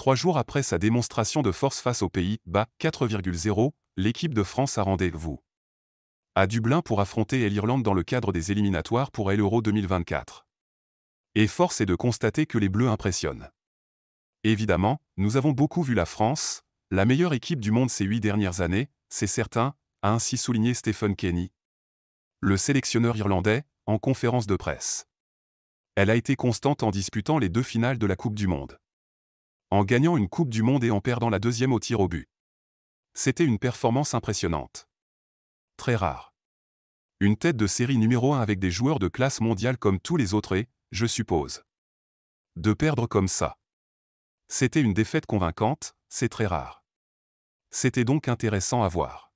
Trois jours après sa démonstration de force face au Pays-Bas 4,0, l'équipe de France a rendez-vous à Dublin pour affronter l'Irlande dans le cadre des éliminatoires pour l'Euro 2024. Et force est de constater que les Bleus impressionnent. Évidemment, nous avons beaucoup vu la France, la meilleure équipe du monde ces huit dernières années, c'est certain, a ainsi souligné Stephen Kenny. Le sélectionneur irlandais, en conférence de presse. Elle a été constante en disputant les deux finales de la Coupe du Monde en gagnant une Coupe du Monde et en perdant la deuxième au tir au but. C'était une performance impressionnante. Très rare. Une tête de série numéro 1 avec des joueurs de classe mondiale comme tous les autres et, je suppose. De perdre comme ça. C'était une défaite convaincante, c'est très rare. C'était donc intéressant à voir.